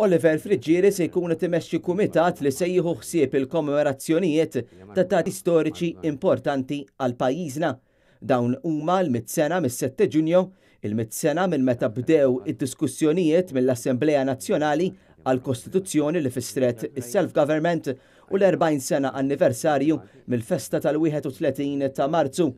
Oliver Friġġieri se jkun timesċi kumitat li se jieħu ħsieb il-kommemorazzjonijiet ta' tati storiċi importanti għal pajjiżna. Dawn huma l-mit sena mis-7 Ġunju, il-mit sena minn meta bdew id-diskussjonijiet mill-Assembleja Nazzjonali għal kostituzzjoni li fistret il-self-government u l-40 sena anniversarju mill-festa tal-31 ta' Marzu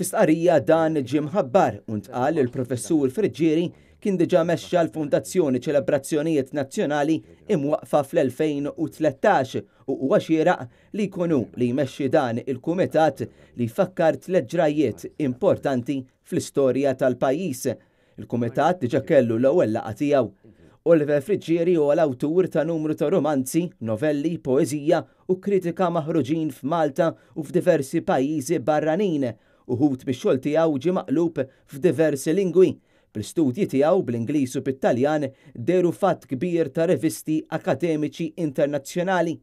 Fistqarija dan ġim ħabbar unt għal il-professur Friġiri kien diġa mexxa l-Fundazzjoni Ċelebrazzjonijiet Nazzjonali imwaqfa fl-2013 u huwa xieraq li jkunu li jmexxi dan il-kumitat li fakkar tleġrajiet importanti fl-istorja tal-pajjiż. Il-kumitat diġa kellu l-ewwel laqgħa tiegħu. Oliver Friġġieri huwa l-awtur ta' numru ta' romanzi, novelli, poeżija u kritika maħruġin f'Malta u f'diversi pajjiżi barranin uħut bix xol tijaw ġi maqlub f'diversi lingwi. Bl-studji tiegħu bl-Ingliż u bit-Taljan deru fatt kbir ta' revisti akademiċi internazzjonali.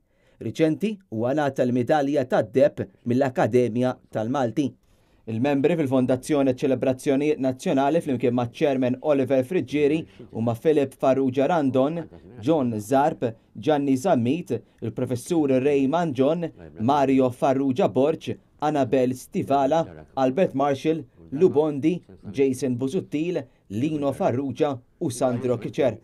Riċenti huwa nata l-medalja tad-deb mill-Akademja tal-Malti. Il-membri fil-Fondazzjoni ċelebrazzjonijiet nazzjonali flimkien ma' ċermen Oliver Friggeri u ma' Filip Farrugia Randon, John Zarp, Gianni Zammit, il-professur Ray Manjon, Mario Farrugia Borċ, Annabel Stivala, Albert Marshall, Lubondi, Jason Buzuttil, Lino Farrugia u Sandro Kicer.